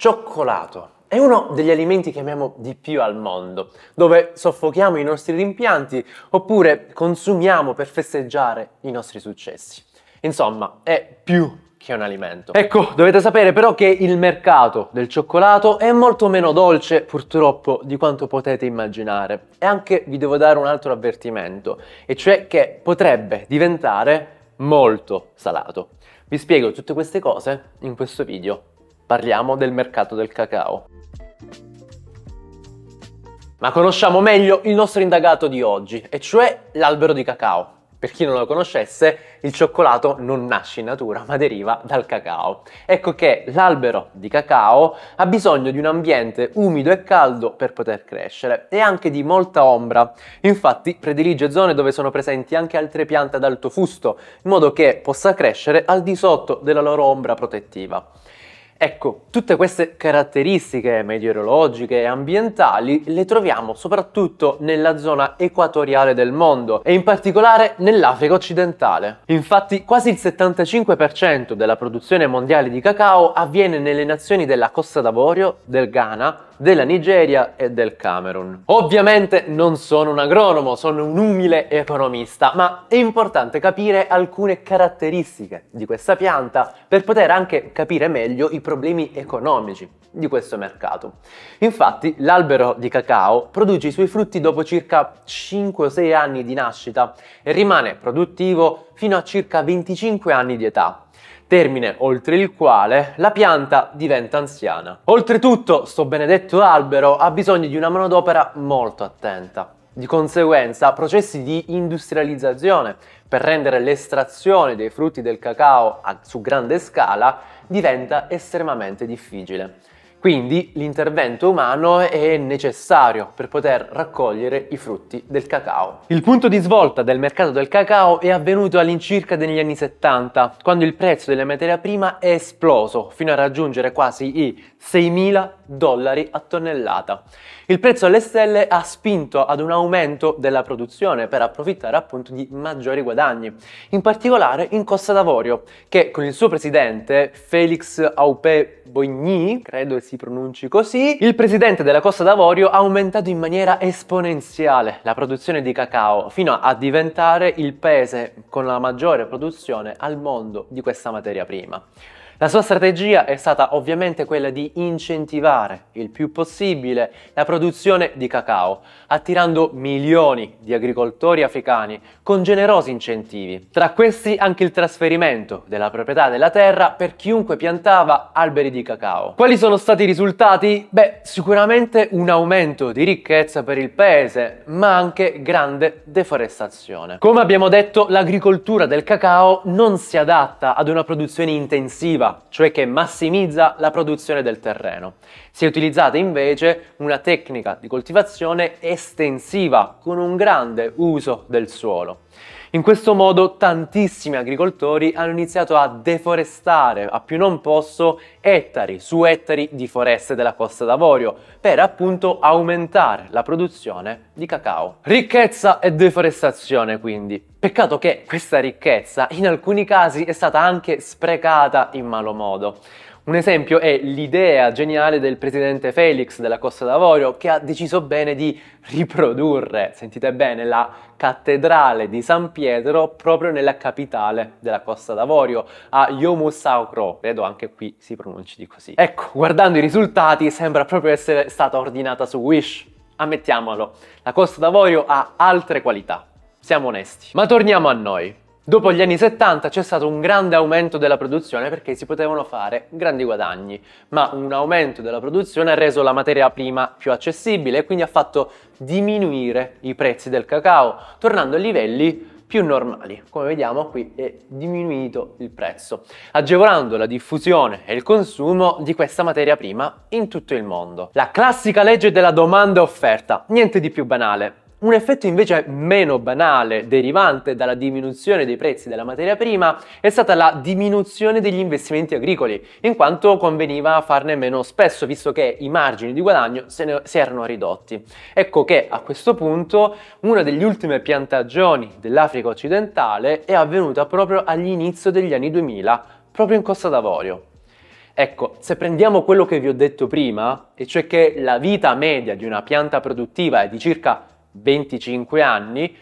Cioccolato è uno degli alimenti che amiamo di più al mondo, dove soffochiamo i nostri rimpianti oppure consumiamo per festeggiare i nostri successi. Insomma, è più che un alimento. Ecco, dovete sapere però che il mercato del cioccolato è molto meno dolce purtroppo di quanto potete immaginare. E anche vi devo dare un altro avvertimento, e cioè che potrebbe diventare molto salato. Vi spiego tutte queste cose in questo video. Parliamo del mercato del cacao. Ma conosciamo meglio il nostro indagato di oggi, e cioè l'albero di cacao. Per chi non lo conoscesse, il cioccolato non nasce in natura, ma deriva dal cacao. Ecco che l'albero di cacao ha bisogno di un ambiente umido e caldo per poter crescere e anche di molta ombra. Infatti predilige zone dove sono presenti anche altre piante ad alto fusto, in modo che possa crescere al di sotto della loro ombra protettiva. Ecco, tutte queste caratteristiche meteorologiche e ambientali le troviamo soprattutto nella zona equatoriale del mondo e in particolare nell'Africa occidentale. Infatti quasi il 75% della produzione mondiale di cacao avviene nelle nazioni della Costa d'Avorio, del Ghana, della Nigeria e del Camerun. Ovviamente non sono un agronomo, sono un umile economista, ma è importante capire alcune caratteristiche di questa pianta per poter anche capire meglio i problemi economici di questo mercato. Infatti l'albero di cacao produce i suoi frutti dopo circa 5 o 6 anni di nascita e rimane produttivo fino a circa 25 anni di età termine oltre il quale la pianta diventa anziana. Oltretutto, sto benedetto albero ha bisogno di una manodopera molto attenta. Di conseguenza, processi di industrializzazione per rendere l'estrazione dei frutti del cacao a, su grande scala diventa estremamente difficile. Quindi l'intervento umano è necessario per poter raccogliere i frutti del cacao. Il punto di svolta del mercato del cacao è avvenuto all'incirca negli anni 70, quando il prezzo della materia prima è esploso fino a raggiungere quasi i 6.000 dollari a tonnellata. Il prezzo alle stelle ha spinto ad un aumento della produzione per approfittare appunto di maggiori guadagni, in particolare in Costa d'Avorio, che con il suo presidente Felix Aupé Boigny, credo si si pronunci così, il presidente della Costa d'Avorio ha aumentato in maniera esponenziale la produzione di cacao fino a diventare il paese con la maggiore produzione al mondo di questa materia prima. La sua strategia è stata ovviamente quella di incentivare il più possibile la produzione di cacao, attirando milioni di agricoltori africani con generosi incentivi. Tra questi anche il trasferimento della proprietà della terra per chiunque piantava alberi di cacao. Quali sono stati stati i risultati? Beh, sicuramente un aumento di ricchezza per il paese, ma anche grande deforestazione. Come abbiamo detto, l'agricoltura del cacao non si adatta ad una produzione intensiva, cioè che massimizza la produzione del terreno. Si è utilizzata invece una tecnica di coltivazione estensiva, con un grande uso del suolo. In questo modo tantissimi agricoltori hanno iniziato a deforestare a più non posso ettari su ettari di foreste della Costa d'Avorio per appunto aumentare la produzione di cacao. Ricchezza e deforestazione quindi. Peccato che questa ricchezza in alcuni casi è stata anche sprecata in malo modo. Un esempio è l'idea geniale del presidente Felix della Costa d'Avorio che ha deciso bene di riprodurre, sentite bene, la cattedrale di San Pietro proprio nella capitale della Costa d'Avorio, a Yomoussoukro, vedo anche qui si pronunci di così. Ecco, guardando i risultati sembra proprio essere stata ordinata su Wish. Ammettiamolo, la Costa d'Avorio ha altre qualità, siamo onesti. Ma torniamo a noi. Dopo gli anni 70 c'è stato un grande aumento della produzione perché si potevano fare grandi guadagni, ma un aumento della produzione ha reso la materia prima più accessibile e quindi ha fatto diminuire i prezzi del cacao, tornando a livelli più normali. Come vediamo qui è diminuito il prezzo, agevolando la diffusione e il consumo di questa materia prima in tutto il mondo. La classica legge della domanda offerta, niente di più banale. Un effetto invece meno banale, derivante dalla diminuzione dei prezzi della materia prima, è stata la diminuzione degli investimenti agricoli, in quanto conveniva farne meno spesso, visto che i margini di guadagno se ne, si erano ridotti. Ecco che a questo punto una delle ultime piantagioni dell'Africa occidentale è avvenuta proprio all'inizio degli anni 2000, proprio in Costa d'Avorio. Ecco, se prendiamo quello che vi ho detto prima, e cioè che la vita media di una pianta produttiva è di circa 25 anni,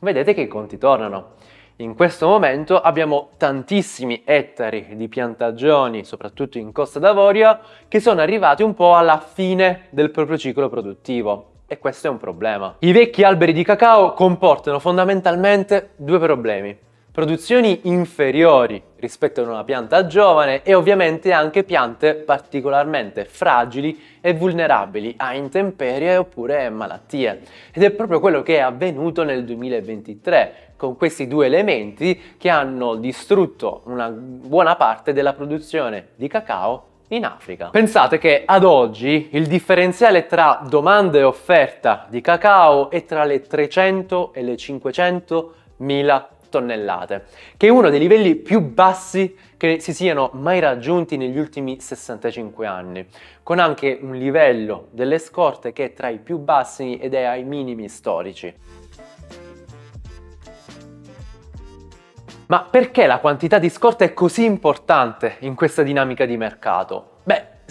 vedete che i conti tornano. In questo momento abbiamo tantissimi ettari di piantagioni, soprattutto in Costa d'Avorio, che sono arrivati un po' alla fine del proprio ciclo produttivo e questo è un problema. I vecchi alberi di cacao comportano fondamentalmente due problemi produzioni inferiori rispetto ad una pianta giovane e ovviamente anche piante particolarmente fragili e vulnerabili a intemperie oppure malattie. Ed è proprio quello che è avvenuto nel 2023 con questi due elementi che hanno distrutto una buona parte della produzione di cacao in Africa. Pensate che ad oggi il differenziale tra domanda e offerta di cacao è tra le 300 e le 500 mila tonnellate, che è uno dei livelli più bassi che si siano mai raggiunti negli ultimi 65 anni, con anche un livello delle scorte che è tra i più bassi ed è ai minimi storici. Ma perché la quantità di scorte è così importante in questa dinamica di mercato?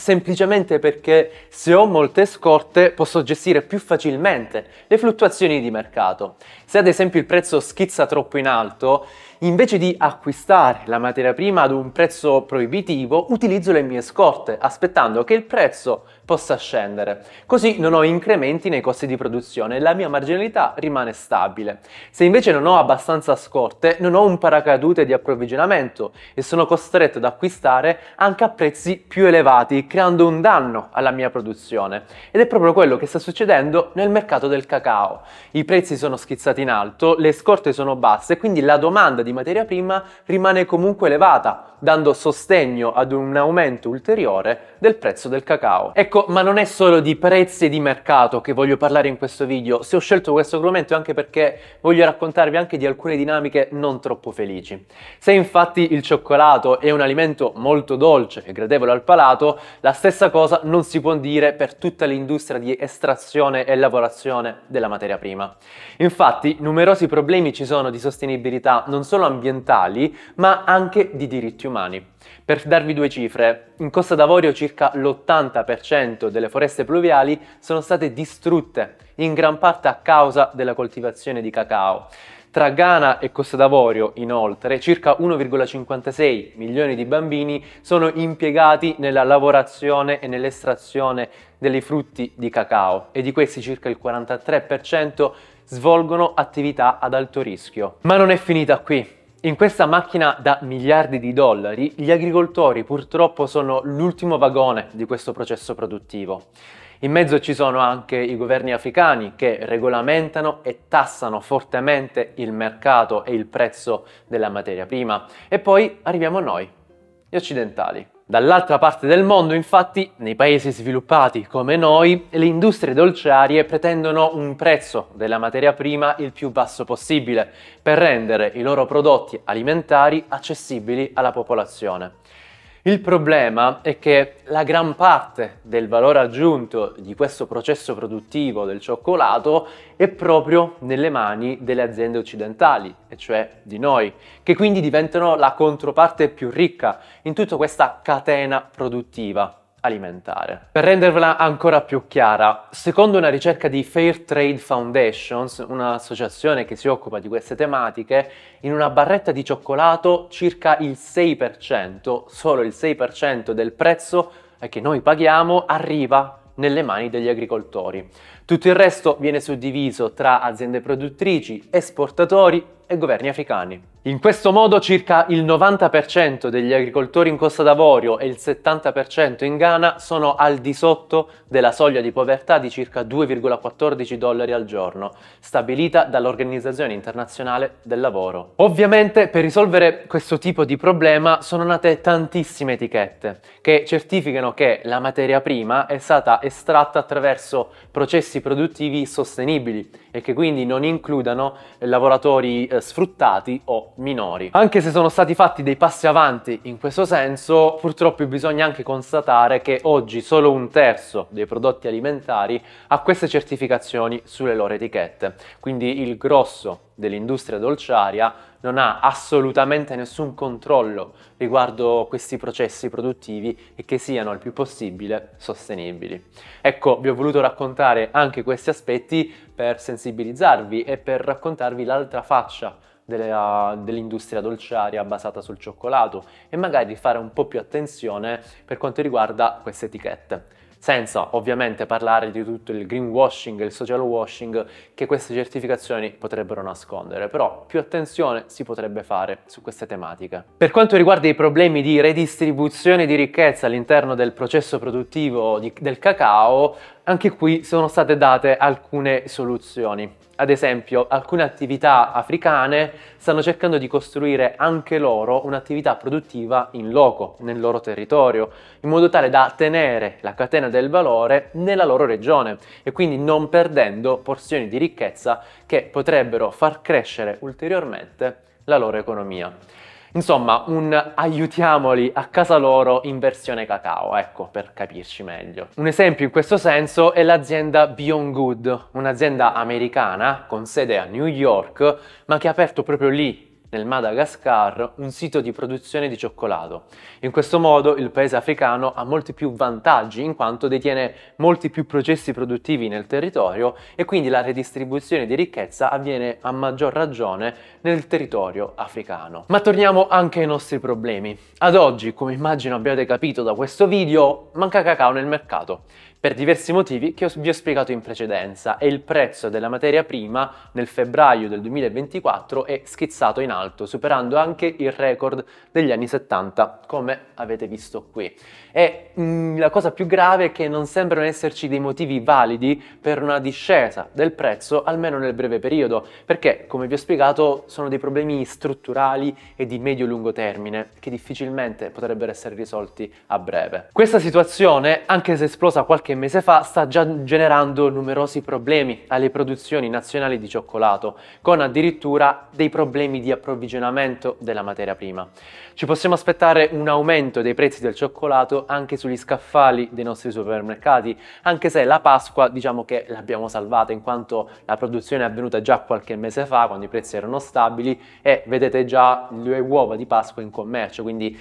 semplicemente perché se ho molte scorte posso gestire più facilmente le fluttuazioni di mercato. Se ad esempio il prezzo schizza troppo in alto, invece di acquistare la materia prima ad un prezzo proibitivo, utilizzo le mie scorte aspettando che il prezzo possa scendere. Così non ho incrementi nei costi di produzione e la mia marginalità rimane stabile. Se invece non ho abbastanza scorte, non ho un paracadute di approvvigionamento e sono costretto ad acquistare anche a prezzi più elevati, creando un danno alla mia produzione. Ed è proprio quello che sta succedendo nel mercato del cacao. I prezzi sono schizzati in alto, le scorte sono basse, quindi la domanda di materia prima rimane comunque elevata, dando sostegno ad un aumento ulteriore del prezzo del cacao. E ecco Ecco, ma non è solo di prezzi e di mercato che voglio parlare in questo video. Se ho scelto questo argomento è anche perché voglio raccontarvi anche di alcune dinamiche non troppo felici. Se infatti il cioccolato è un alimento molto dolce e gradevole al palato, la stessa cosa non si può dire per tutta l'industria di estrazione e lavorazione della materia prima. Infatti, numerosi problemi ci sono di sostenibilità non solo ambientali, ma anche di diritti umani. Per darvi due cifre, in Costa d'Avorio circa l'80% delle foreste pluviali sono state distrutte, in gran parte a causa della coltivazione di cacao. Tra Ghana e Costa d'Avorio, inoltre, circa 1,56 milioni di bambini sono impiegati nella lavorazione e nell'estrazione dei frutti di cacao e di questi circa il 43% svolgono attività ad alto rischio. Ma non è finita qui. In questa macchina da miliardi di dollari, gli agricoltori purtroppo sono l'ultimo vagone di questo processo produttivo. In mezzo ci sono anche i governi africani che regolamentano e tassano fortemente il mercato e il prezzo della materia prima. E poi arriviamo a noi, gli occidentali. Dall'altra parte del mondo, infatti, nei paesi sviluppati come noi, le industrie dolciarie pretendono un prezzo della materia prima il più basso possibile per rendere i loro prodotti alimentari accessibili alla popolazione. Il problema è che la gran parte del valore aggiunto di questo processo produttivo del cioccolato è proprio nelle mani delle aziende occidentali, e cioè di noi, che quindi diventano la controparte più ricca in tutta questa catena produttiva alimentare. Per rendervela ancora più chiara, secondo una ricerca di Fair Trade Foundations, un'associazione che si occupa di queste tematiche, in una barretta di cioccolato circa il 6%, solo il 6% del prezzo eh, che noi paghiamo arriva nelle mani degli agricoltori. Tutto il resto viene suddiviso tra aziende produttrici, esportatori e governi africani. In questo modo circa il 90% degli agricoltori in Costa d'Avorio e il 70% in Ghana sono al di sotto della soglia di povertà di circa 2,14 dollari al giorno, stabilita dall'Organizzazione Internazionale del Lavoro. Ovviamente per risolvere questo tipo di problema sono nate tantissime etichette che certificano che la materia prima è stata estratta attraverso processi produttivi sostenibili e che quindi non includano lavoratori eh, sfruttati o minori. Anche se sono stati fatti dei passi avanti in questo senso, purtroppo bisogna anche constatare che oggi solo un terzo dei prodotti alimentari ha queste certificazioni sulle loro etichette, quindi il grosso dell'industria dolciaria non ha assolutamente nessun controllo riguardo questi processi produttivi e che siano il più possibile sostenibili. Ecco, vi ho voluto raccontare anche questi aspetti per sensibilizzarvi e per raccontarvi l'altra faccia dell'industria dolciaria basata sul cioccolato e magari fare un po' più attenzione per quanto riguarda queste etichette senza ovviamente parlare di tutto il greenwashing e il social washing che queste certificazioni potrebbero nascondere, però più attenzione si potrebbe fare su queste tematiche. Per quanto riguarda i problemi di redistribuzione di ricchezza all'interno del processo produttivo di, del cacao, anche qui sono state date alcune soluzioni. Ad esempio, alcune attività africane stanno cercando di costruire anche loro un'attività produttiva in loco, nel loro territorio, in modo tale da tenere la catena del valore nella loro regione e quindi non perdendo porzioni di ricchezza che potrebbero far crescere ulteriormente la loro economia. Insomma, un aiutiamoli a casa loro in versione cacao, ecco, per capirci meglio. Un esempio in questo senso è l'azienda Beyond Good, un'azienda americana con sede a New York, ma che ha aperto proprio lì nel Madagascar, un sito di produzione di cioccolato. In questo modo il paese africano ha molti più vantaggi in quanto detiene molti più processi produttivi nel territorio e quindi la redistribuzione di ricchezza avviene a maggior ragione nel territorio africano. Ma torniamo anche ai nostri problemi. Ad oggi, come immagino abbiate capito da questo video, manca cacao nel mercato per diversi motivi che vi ho spiegato in precedenza e il prezzo della materia prima nel febbraio del 2024 è schizzato in alto, superando anche il record degli anni 70, come avete visto qui. E mh, mhmm, la cosa più grave è che non sembrano esserci dei motivi validi per una discesa del prezzo, almeno nel breve periodo, perché, come vi ho spiegato, sono dei problemi strutturali e di medio-lungo termine che difficilmente potrebbero essere risolti a breve. Questa situazione, anche se esplosa qualche qualche mese fa sta già generando numerosi problemi alle produzioni nazionali di cioccolato, con addirittura dei problemi di approvvigionamento della materia prima. Ci possiamo aspettare un aumento dei prezzi del cioccolato anche sugli scaffali dei nostri supermercati, anche se la Pasqua diciamo che l'abbiamo salvata in quanto la produzione è avvenuta già qualche mese fa quando i prezzi erano stabili e vedete già le uova di Pasqua in commercio, quindi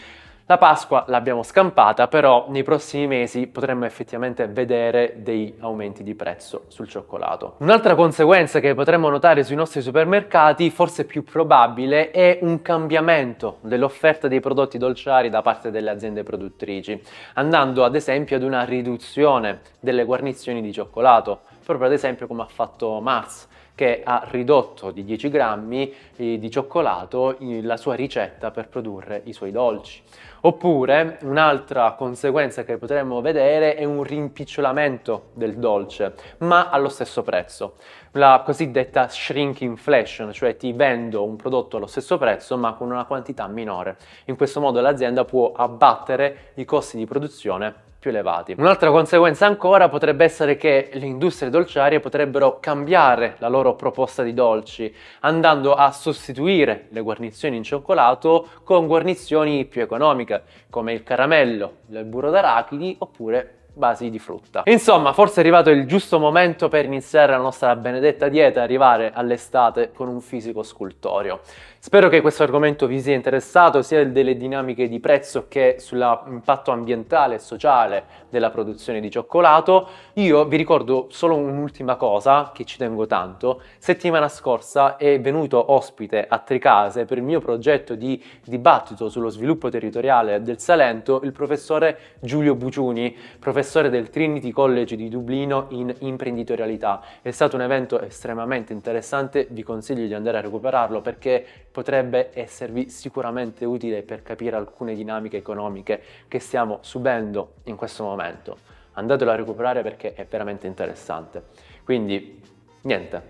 la Pasqua l'abbiamo scampata, però nei prossimi mesi potremmo effettivamente vedere dei aumenti di prezzo sul cioccolato. Un'altra conseguenza che potremmo notare sui nostri supermercati, forse più probabile, è un cambiamento dell'offerta dei prodotti dolciari da parte delle aziende produttrici, andando ad esempio ad una riduzione delle guarnizioni di cioccolato, proprio ad esempio come ha fatto Mars che ha ridotto di 10 grammi eh, di cioccolato la sua ricetta per produrre i suoi dolci. Oppure un'altra conseguenza che potremmo vedere è un rimpicciolamento del dolce, ma allo stesso prezzo. La cosiddetta shrink inflation, cioè ti vendo un prodotto allo stesso prezzo ma con una quantità minore. In questo modo l'azienda può abbattere i costi di produzione più elevati. Un'altra conseguenza ancora potrebbe essere che le industrie dolciarie potrebbero cambiare la loro proposta di dolci, andando a sostituire le guarnizioni in cioccolato con guarnizioni più economiche, come il caramello, il burro d'arachidi oppure basi di frutta. Insomma, forse è arrivato il giusto momento per iniziare la nostra benedetta dieta e arrivare all'estate con un fisico scultorio. Spero che questo argomento vi sia interessato sia delle dinamiche di prezzo che sull'impatto ambientale e sociale della produzione di cioccolato. Io vi ricordo solo un'ultima cosa che ci tengo tanto. Settimana scorsa è venuto ospite a Tricase per il mio progetto di dibattito sullo sviluppo territoriale del Salento il professore Giulio Buciuni, professore del Trinity College di Dublino in imprenditorialità. È stato un evento estremamente interessante, vi consiglio di andare a recuperarlo perché potrebbe esservi sicuramente utile per capire alcune dinamiche economiche che stiamo subendo in questo momento. Andatelo a recuperare perché è veramente interessante. Quindi, niente,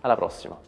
alla prossima!